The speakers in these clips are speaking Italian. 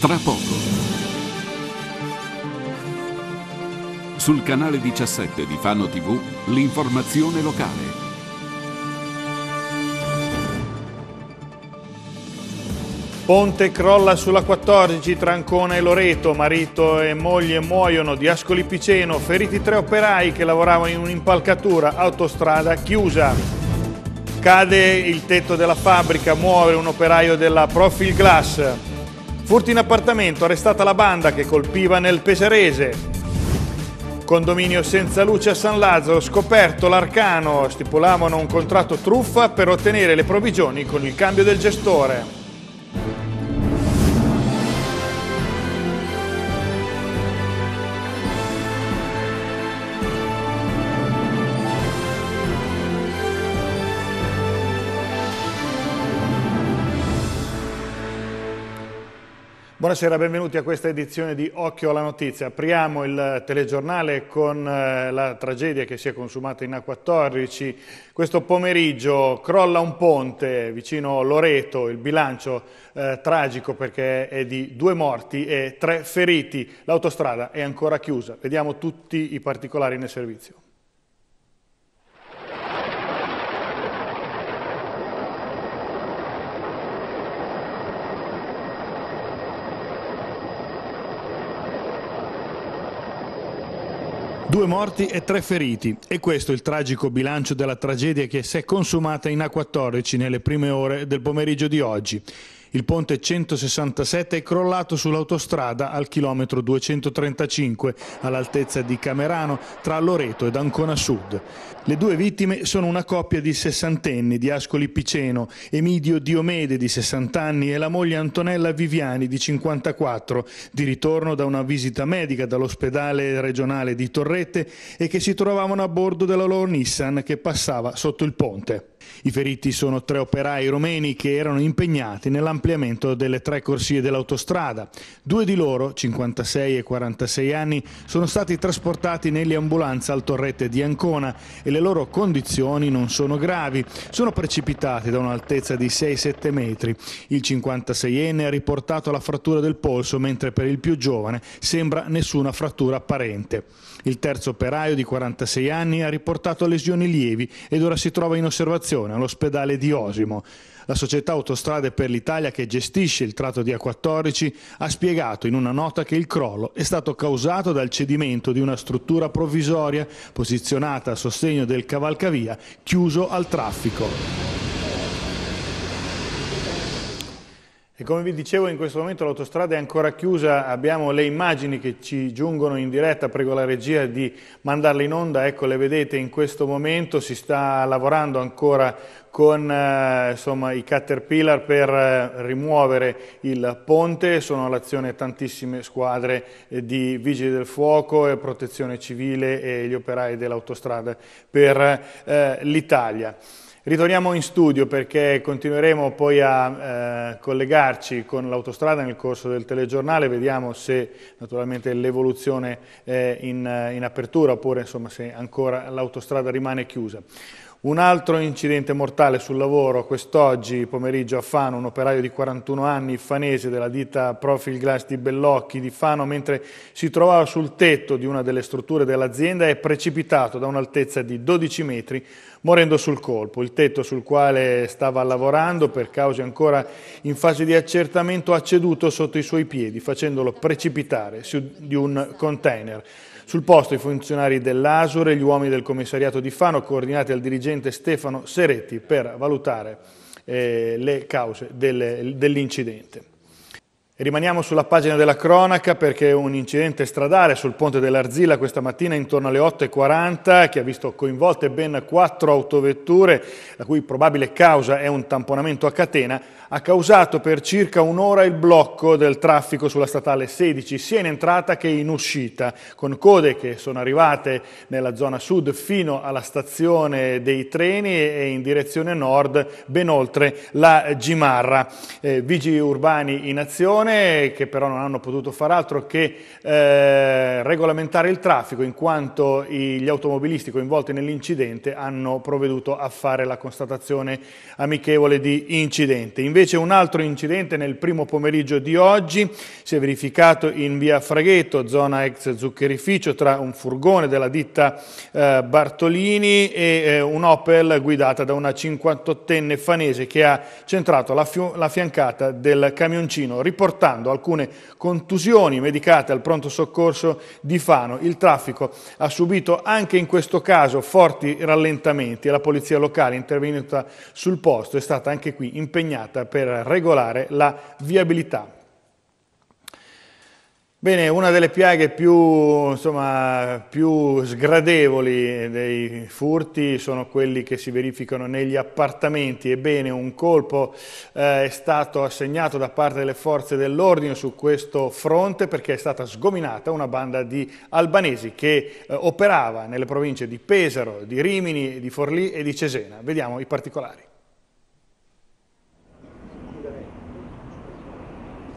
tra poco. Sul canale 17 di Fano TV, l'informazione locale. Ponte crolla sulla 14 tra Ancona e Loreto, marito e moglie muoiono di Ascoli Piceno, feriti tre operai che lavoravano in un'impalcatura, autostrada chiusa. Cade il tetto della fabbrica, muore un operaio della Profil Glass. Furti in appartamento, arrestata la banda che colpiva nel Peserese. Condominio senza luce a San Lazzaro, scoperto l'arcano, stipulavano un contratto truffa per ottenere le provvigioni con il cambio del gestore. Buonasera, benvenuti a questa edizione di Occhio alla Notizia. Apriamo il telegiornale con eh, la tragedia che si è consumata in A14. Questo pomeriggio crolla un ponte vicino Loreto, il bilancio eh, tragico perché è di due morti e tre feriti. L'autostrada è ancora chiusa. Vediamo tutti i particolari nel servizio. Due morti e tre feriti. E questo è il tragico bilancio della tragedia che si è consumata in A14 nelle prime ore del pomeriggio di oggi. Il ponte 167 è crollato sull'autostrada al chilometro 235 all'altezza di Camerano tra Loreto ed Ancona Sud. Le due vittime sono una coppia di sessantenni di Ascoli Piceno, Emidio Diomede di 60 anni e la moglie Antonella Viviani di 54, di ritorno da una visita medica dall'ospedale regionale di Torrette e che si trovavano a bordo della loro Nissan che passava sotto il ponte. I feriti sono tre operai romeni che erano impegnati nell'ampliamento delle tre corsie dell'autostrada. Due di loro, 56 e 46 anni, sono stati trasportati nell'ambulanza al torrete di Ancona e le loro condizioni non sono gravi. Sono precipitati da un'altezza di 6-7 metri. Il 56enne ha riportato la frattura del polso, mentre per il più giovane sembra nessuna frattura apparente. Il terzo operaio di 46 anni ha riportato lesioni lievi ed ora si trova in osservazione stazione, all'ospedale di Osimo. La società Autostrade per l'Italia che gestisce il tratto di A14 ha spiegato in una nota che il crollo è stato causato dal cedimento di una struttura provvisoria posizionata a sostegno del cavalcavia chiuso al traffico. E come vi dicevo in questo momento l'autostrada è ancora chiusa, abbiamo le immagini che ci giungono in diretta, prego la regia di mandarle in onda, ecco le vedete in questo momento, si sta lavorando ancora con eh, insomma, i caterpillar per eh, rimuovere il ponte, sono all'azione tantissime squadre eh, di vigili del fuoco, protezione civile e gli operai dell'autostrada per eh, l'Italia. Ritorniamo in studio perché continueremo poi a eh, collegarci con l'autostrada nel corso del telegiornale, vediamo se naturalmente l'evoluzione è eh, in, in apertura oppure insomma, se ancora l'autostrada rimane chiusa. Un altro incidente mortale sul lavoro, quest'oggi pomeriggio a Fano, un operaio di 41 anni, fanese della ditta Profil Glass di Bellocchi di Fano, mentre si trovava sul tetto di una delle strutture dell'azienda, è precipitato da un'altezza di 12 metri, morendo sul colpo. Il tetto sul quale stava lavorando, per cause ancora in fase di accertamento, ha ceduto sotto i suoi piedi, facendolo precipitare su di un container. Sul posto i funzionari dell'Asur e gli uomini del commissariato di Fano, coordinati al dirigente Stefano Seretti, per valutare eh, le cause del, dell'incidente. Rimaniamo sulla pagina della cronaca perché un incidente stradale sul ponte dell'Arzilla questa mattina intorno alle 8.40 che ha visto coinvolte ben quattro autovetture, la cui probabile causa è un tamponamento a catena, ha causato per circa un'ora il blocco del traffico sulla statale 16 sia in entrata che in uscita, con code che sono arrivate nella zona sud fino alla stazione dei treni e in direzione nord ben oltre la Gimarra. Eh, vigili urbani in azione persone che però non hanno potuto far altro che eh, regolamentare il traffico in quanto gli automobilisti coinvolti nell'incidente hanno provveduto a fare la constatazione amichevole di incidente. Invece un altro incidente nel primo pomeriggio di oggi si è verificato in via Fraghetto, zona ex zuccherificio, tra un furgone della ditta eh, Bartolini e eh, un Opel guidata da una 58enne fanese che ha centrato la, la fiancata del camioncino riportato portando alcune contusioni medicate al pronto soccorso di Fano. Il traffico ha subito anche in questo caso forti rallentamenti e la polizia locale intervenuta sul posto è stata anche qui impegnata per regolare la viabilità. Bene, una delle piaghe più, insomma, più, sgradevoli dei furti sono quelli che si verificano negli appartamenti. Ebbene, un colpo eh, è stato assegnato da parte delle forze dell'ordine su questo fronte perché è stata sgominata una banda di albanesi che eh, operava nelle province di Pesaro, di Rimini, di Forlì e di Cesena. Vediamo i particolari.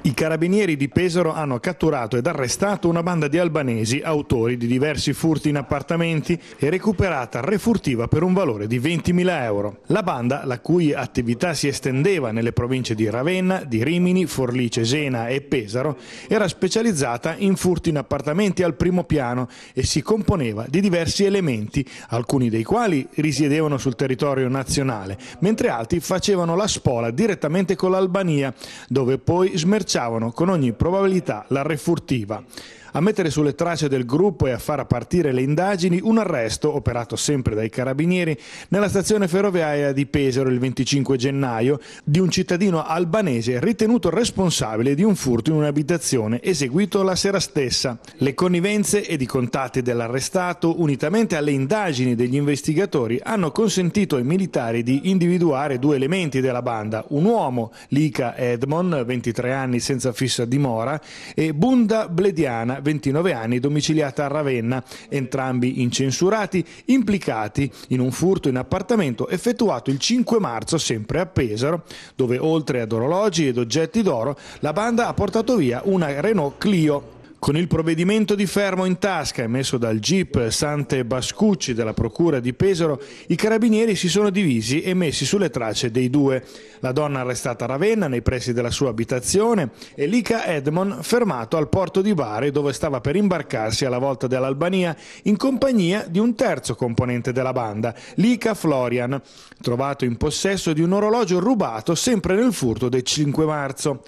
I carabinieri di Pesaro hanno catturato ed arrestato una banda di albanesi, autori di diversi furti in appartamenti e recuperata refurtiva per un valore di 20.000 euro. La banda, la cui attività si estendeva nelle province di Ravenna, di Rimini, Forlì, Cesena e Pesaro, era specializzata in furti in appartamenti al primo piano e si componeva di diversi elementi, alcuni dei quali risiedevano sul territorio nazionale, mentre altri facevano la spola direttamente con l'Albania, dove poi smerciavano minacciavano con ogni probabilità la refurtiva a mettere sulle tracce del gruppo e a far partire le indagini un arresto operato sempre dai carabinieri nella stazione ferroviaria di Pesaro il 25 gennaio di un cittadino albanese ritenuto responsabile di un furto in un'abitazione eseguito la sera stessa. Le connivenze ed i contatti dell'arrestato, unitamente alle indagini degli investigatori, hanno consentito ai militari di individuare due elementi della banda, un uomo, Lika Edmon, 23 anni senza fissa dimora, e Bunda Blediana, 29 anni, domiciliata a Ravenna, entrambi incensurati, implicati in un furto in appartamento effettuato il 5 marzo sempre a Pesaro, dove oltre ad orologi ed oggetti d'oro la banda ha portato via una Renault Clio con il provvedimento di fermo in tasca emesso dal GIP Sante Bascucci della Procura di Pesaro, i carabinieri si sono divisi e messi sulle tracce dei due. La donna arrestata a Ravenna nei pressi della sua abitazione e Lika Edmon fermato al porto di Bari dove stava per imbarcarsi alla volta dell'Albania in compagnia di un terzo componente della banda, Lika Florian, trovato in possesso di un orologio rubato sempre nel furto del 5 marzo.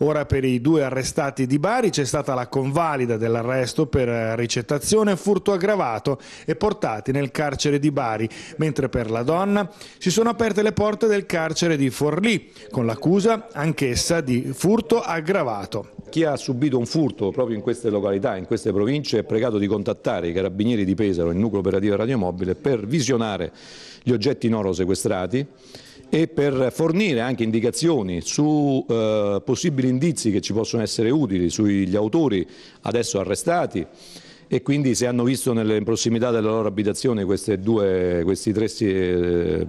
Ora per i due arrestati di Bari c'è stata la convalida dell'arresto per eh, ricettazione, furto aggravato e portati nel carcere di Bari, mentre per la donna si sono aperte le porte del carcere di Forlì, con l'accusa anch'essa di furto aggravato. Chi ha subito un furto proprio in queste località, in queste province, è pregato di contattare i carabinieri di Pesaro, il nucleo operativo radiomobile, per visionare gli oggetti in oro sequestrati e per fornire anche indicazioni su eh, possibili indizi che ci possono essere utili sugli autori adesso arrestati e quindi se hanno visto nelle prossimità della loro abitazione due, questi tre eh,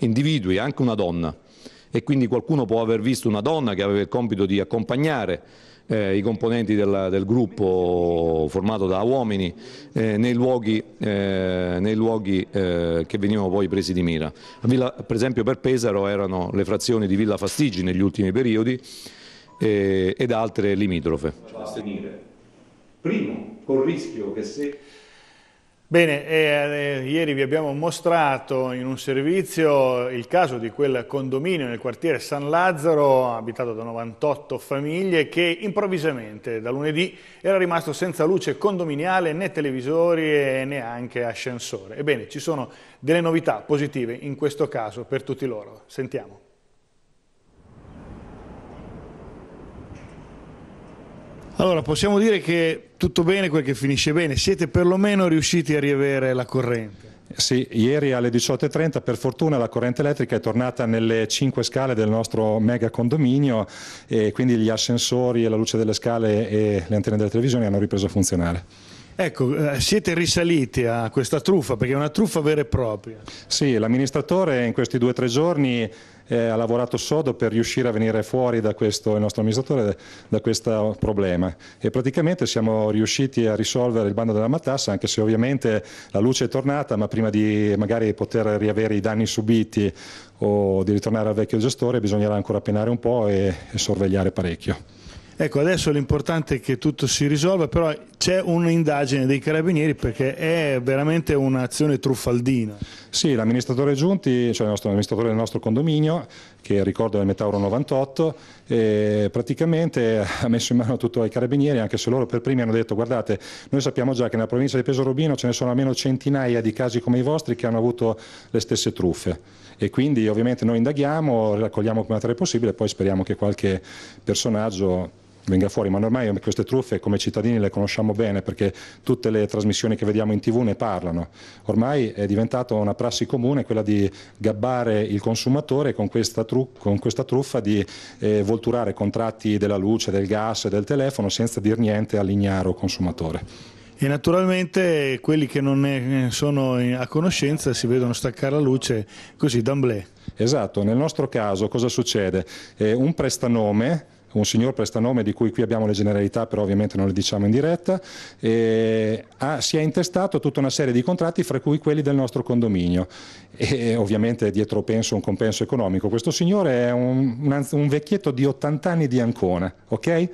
individui, anche una donna, e quindi qualcuno può aver visto una donna che aveva il compito di accompagnare eh, i componenti della, del gruppo formato da uomini eh, nei luoghi, eh, nei luoghi eh, che venivano poi presi di mira. Villa, per esempio per Pesaro erano le frazioni di Villa Fastigi negli ultimi periodi eh, ed altre limitrofe. Primo, col rischio che se Bene, eh, eh, ieri vi abbiamo mostrato in un servizio il caso di quel condominio nel quartiere San Lazzaro, abitato da 98 famiglie, che improvvisamente da lunedì era rimasto senza luce condominiale, né televisori e neanche ascensore. Ebbene, ci sono delle novità positive in questo caso per tutti loro. Sentiamo. Allora, possiamo dire che tutto bene quel che finisce bene, siete perlomeno riusciti a riavere la corrente. Sì, ieri alle 18.30 per fortuna la corrente elettrica è tornata nelle cinque scale del nostro mega condominio e quindi gli ascensori e la luce delle scale e le antenne della televisione hanno ripreso a funzionare. Ecco, eh, siete risaliti a questa truffa perché è una truffa vera e propria. Sì, l'amministratore in questi due o tre giorni eh, ha lavorato sodo per riuscire a venire fuori da questo, il nostro amministratore, da questo problema e praticamente siamo riusciti a risolvere il bando della matassa anche se ovviamente la luce è tornata ma prima di magari poter riavere i danni subiti o di ritornare al vecchio gestore bisognerà ancora penare un po' e, e sorvegliare parecchio. Ecco, adesso l'importante è che tutto si risolva, però c'è un'indagine dei carabinieri perché è veramente un'azione truffaldina. Sì, l'amministratore Giunti, cioè il nostro, amministratore del nostro condominio, che ricordo è metà Metauro 98, praticamente ha messo in mano tutto ai carabinieri, anche se loro per primi hanno detto guardate, noi sappiamo già che nella provincia di Peso Rubino ce ne sono almeno centinaia di casi come i vostri che hanno avuto le stesse truffe e quindi ovviamente noi indaghiamo, raccogliamo il materiale possibile e poi speriamo che qualche personaggio venga fuori, ma ormai queste truffe come cittadini le conosciamo bene perché tutte le trasmissioni che vediamo in tv ne parlano. Ormai è diventata una prassi comune quella di gabbare il consumatore con questa, con questa truffa di eh, volturare contratti della luce, del gas e del telefono senza dir niente all'ignaro consumatore. E naturalmente quelli che non ne eh, sono a conoscenza si vedono staccare la luce così d'amblè. Esatto, nel nostro caso cosa succede? Eh, un prestanome un signor prestanome di cui qui abbiamo le generalità, però ovviamente non le diciamo in diretta, ha, si è intestato tutta una serie di contratti, fra cui quelli del nostro condominio e ovviamente dietro penso un compenso economico. Questo signore è un, un vecchietto di 80 anni di Ancona, ok?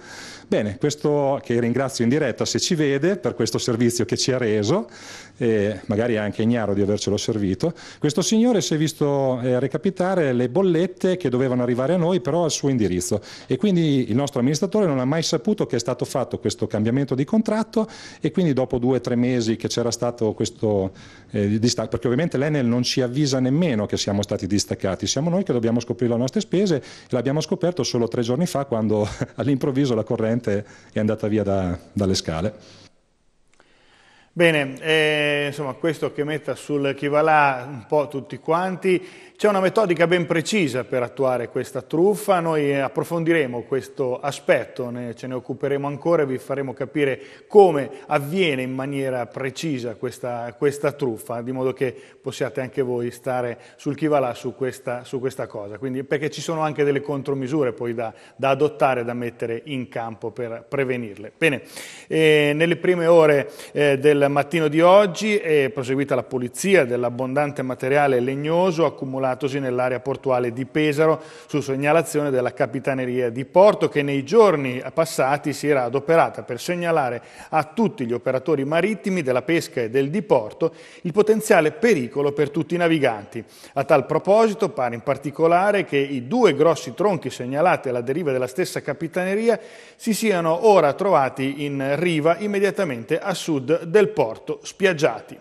Bene, questo che ringrazio in diretta se ci vede per questo servizio che ci ha reso, eh, magari è anche ignaro di avercelo servito. Questo signore si è visto eh, recapitare le bollette che dovevano arrivare a noi però al suo indirizzo e quindi il nostro amministratore non ha mai saputo che è stato fatto questo cambiamento di contratto e quindi dopo due o tre mesi che c'era stato questo eh, distacco, perché ovviamente l'Enel non ci aveva avvisa nemmeno che siamo stati distaccati, siamo noi che dobbiamo scoprire le nostre spese e l'abbiamo scoperto solo tre giorni fa quando all'improvviso la corrente è andata via da, dalle scale. Bene, eh, insomma questo che metta sul chi va là un po' tutti quanti, c'è una metodica ben precisa per attuare questa truffa, noi approfondiremo questo aspetto, ne, ce ne occuperemo ancora e vi faremo capire come avviene in maniera precisa questa, questa, truffa, di modo che possiate anche voi stare sul chi va là su questa, su questa cosa, Quindi, perché ci sono anche delle contromisure poi da, da adottare, da mettere in campo per prevenirle. Bene, eh, nelle prime ore eh, del mattino di oggi è proseguita la pulizia dell'abbondante materiale legnoso accumulatosi nell'area portuale di Pesaro su segnalazione della Capitaneria di Porto che nei giorni passati si era adoperata per segnalare a tutti gli operatori marittimi della pesca e del diporto il potenziale pericolo per tutti i naviganti. A tal proposito pare in particolare che i due grossi tronchi segnalati alla deriva della stessa Capitaneria si siano ora trovati in riva immediatamente a sud del porto, spiaggiati.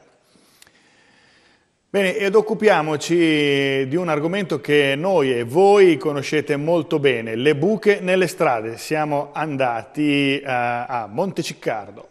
Bene, ed occupiamoci di un argomento che noi e voi conoscete molto bene, le buche nelle strade. Siamo andati eh, a Monteciccardo.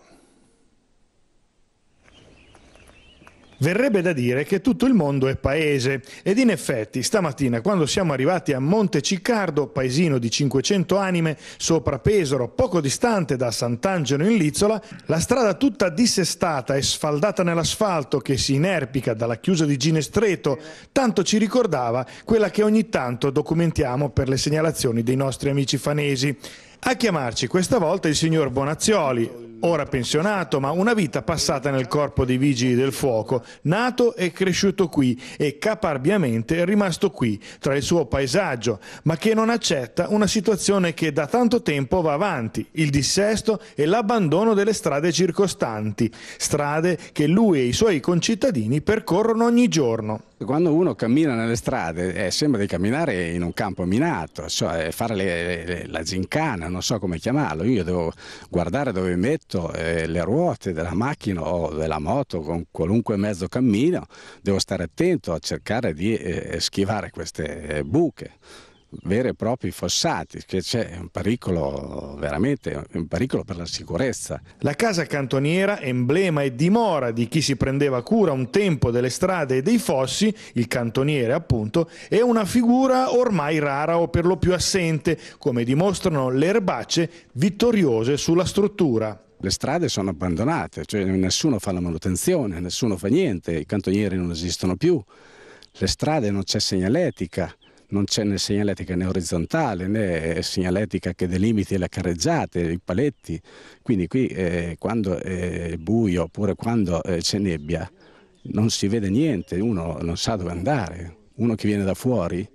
Verrebbe da dire che tutto il mondo è paese ed in effetti stamattina quando siamo arrivati a Monte Ciccardo, paesino di 500 anime, sopra Pesaro, poco distante da Sant'Angelo in Lizzola, la strada tutta dissestata e sfaldata nell'asfalto che si inerpica dalla chiusa di Ginestreto, tanto ci ricordava quella che ogni tanto documentiamo per le segnalazioni dei nostri amici fanesi. A chiamarci questa volta il signor Bonazzioli, ora pensionato, ma una vita passata nel corpo dei vigili del fuoco, nato e cresciuto qui e caparbiamente rimasto qui, tra il suo paesaggio, ma che non accetta una situazione che da tanto tempo va avanti, il dissesto e l'abbandono delle strade circostanti, strade che lui e i suoi concittadini percorrono ogni giorno quando uno cammina nelle strade eh, sembra di camminare in un campo minato, cioè fare le, le, la gincana, non so come chiamarlo, io devo guardare dove metto eh, le ruote della macchina o della moto con qualunque mezzo cammino, devo stare attento a cercare di eh, eh schivare queste eh, buche veri e propri fossati, che c'è un pericolo veramente, un pericolo per la sicurezza. La casa cantoniera, emblema e dimora di chi si prendeva cura un tempo delle strade e dei fossi, il cantoniere appunto, è una figura ormai rara o per lo più assente, come dimostrano le erbacce vittoriose sulla struttura le strade sono abbandonate, cioè nessuno fa la manutenzione, nessuno fa niente, i cantonieri non esistono più, le strade non c'è segnaletica, non c'è né segnaletica né orizzontale né segnaletica che delimiti le carreggiate, i paletti, quindi qui eh, quando è buio oppure quando eh, c'è nebbia non si vede niente, uno non sa dove andare, uno che viene da fuori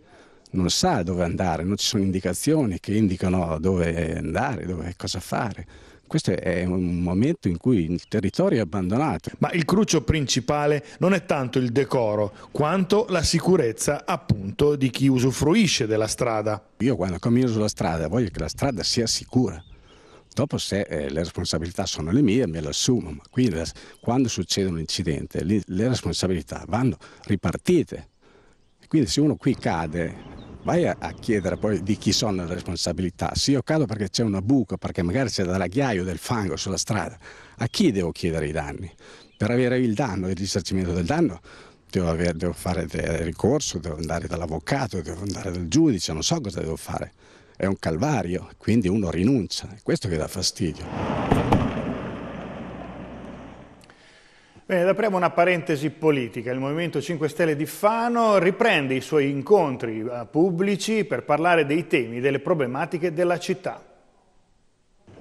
non sa dove andare, non ci sono indicazioni che indicano dove andare, dove, cosa fare. Questo è un momento in cui il territorio è abbandonato. Ma il crucio principale non è tanto il decoro, quanto la sicurezza appunto di chi usufruisce della strada. Io quando cammino sulla strada voglio che la strada sia sicura. Dopo se eh, le responsabilità sono le mie me le assumo, ma qui quando succede un incidente le responsabilità vanno ripartite. Quindi se uno qui cade vai a, a chiedere poi di chi sono le responsabilità. Se io cado perché c'è una buca, perché magari c'è dell'aghiaio, del fango sulla strada, a chi devo chiedere i danni? Per avere il danno, il risarcimento del danno, devo, avere, devo fare del ricorso, devo andare dall'avvocato, devo andare dal giudice, non so cosa devo fare. È un calvario, quindi uno rinuncia, è questo che dà fastidio. Bene, apriamo una parentesi politica. Il Movimento 5 Stelle di Fano riprende i suoi incontri eh, pubblici per parlare dei temi, delle problematiche della città.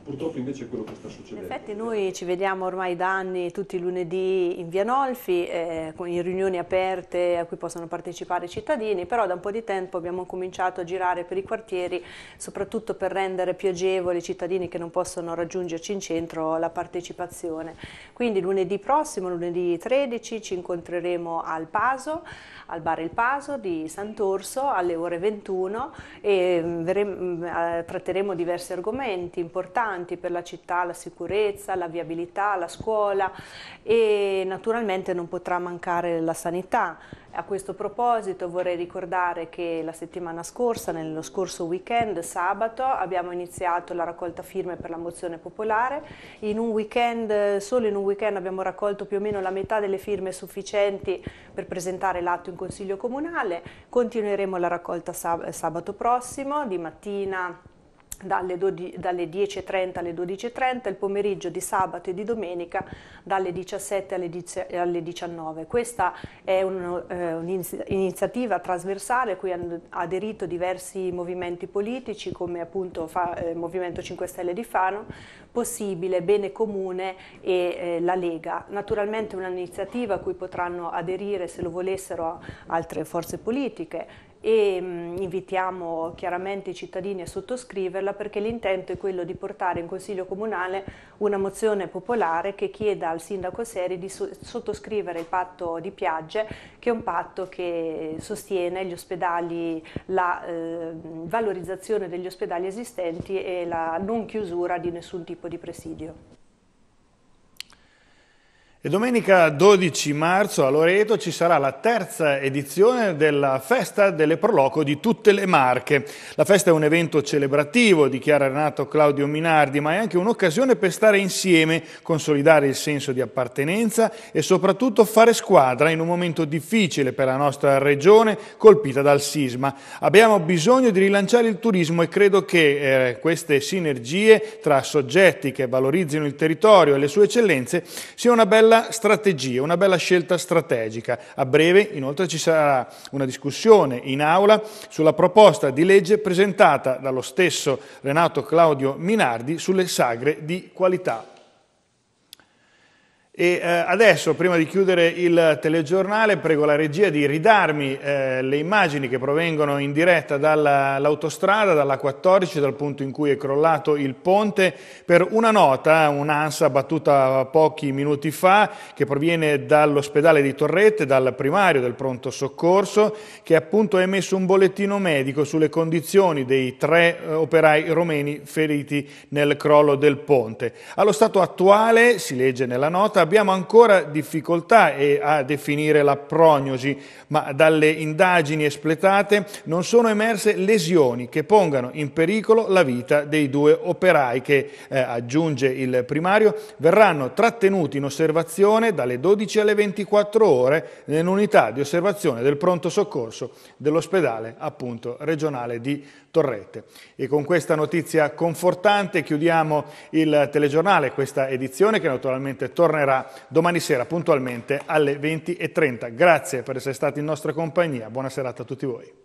Purtroppo invece è quello che sta succedendo. In effetti noi ci vediamo ormai da anni tutti i lunedì in Via Nolfi, eh, in riunioni aperte a cui possono partecipare i cittadini, però da un po' di tempo abbiamo cominciato a girare per i quartieri, soprattutto per rendere più agevole ai cittadini che non possono raggiungerci in centro la partecipazione. Quindi lunedì prossimo, lunedì 13, ci incontreremo al Paso, al bar Il Paso di Sant'Orso alle ore 21 e mm, mm, eh, tratteremo diversi argomenti importanti importanti per la città, la sicurezza, la viabilità, la scuola e naturalmente non potrà mancare la sanità. A questo proposito vorrei ricordare che la settimana scorsa, nello scorso weekend, sabato, abbiamo iniziato la raccolta firme per la mozione popolare. In un weekend, solo in un weekend abbiamo raccolto più o meno la metà delle firme sufficienti per presentare l'atto in Consiglio Comunale. Continueremo la raccolta sab sabato prossimo, di mattina dalle, 12, dalle 10.30 alle 12.30, il pomeriggio di sabato e di domenica dalle 17 alle, 10, alle 19. Questa è un'iniziativa eh, un trasversale a cui hanno aderito diversi movimenti politici come appunto fa, eh, Movimento 5 Stelle di Fano, Possibile, Bene Comune e eh, la Lega. Naturalmente un'iniziativa a cui potranno aderire se lo volessero altre forze politiche, e mh, mm, invitiamo chiaramente i cittadini a sottoscriverla perché l'intento è quello di portare in Consiglio Comunale una mozione popolare che chieda al Sindaco Seri di so sottoscrivere il patto di Piagge che è un patto che sostiene gli ospedali, la eh, valorizzazione degli ospedali esistenti e la non chiusura di nessun tipo di presidio. E domenica 12 marzo a Loreto ci sarà la terza edizione della Festa delle Proloco di tutte le Marche. La festa è un evento celebrativo, dichiara Renato Claudio Minardi, ma è anche un'occasione per stare insieme, consolidare il senso di appartenenza e soprattutto fare squadra in un momento difficile per la nostra regione colpita dal sisma. Abbiamo bisogno di rilanciare il turismo e credo che eh, queste sinergie tra soggetti che valorizzino il territorio e le sue eccellenze sia una bella bella strategia, una bella scelta strategica. A breve inoltre ci sarà una discussione in aula sulla proposta di legge presentata dallo stesso Renato Claudio Minardi sulle sagre di qualità e eh, adesso, prima di chiudere il telegiornale, prego la regia di ridarmi eh, le immagini che provengono in diretta dall'autostrada, dalla 14, dal punto in cui è crollato il ponte, per una nota, un'ansa battuta pochi minuti fa, che proviene dall'ospedale di Torrette, dal primario del pronto soccorso, che appunto ha emesso un bollettino medico sulle condizioni dei tre eh, operai romeni feriti nel crollo del ponte. Allo stato attuale, si legge nella nota, abbiamo ancora difficoltà a definire la prognosi, ma dalle indagini espletate non sono emerse lesioni che pongano in pericolo la vita dei due operai che, eh, aggiunge il primario, verranno trattenuti in osservazione dalle 12 alle 24 ore nell'unità di osservazione del pronto soccorso dell'ospedale appunto regionale di Torrette. E con questa notizia confortante chiudiamo il telegiornale, questa edizione che naturalmente tornerà sarà domani sera puntualmente alle 20.30. Grazie per essere stati in nostra compagnia, buona serata a tutti voi.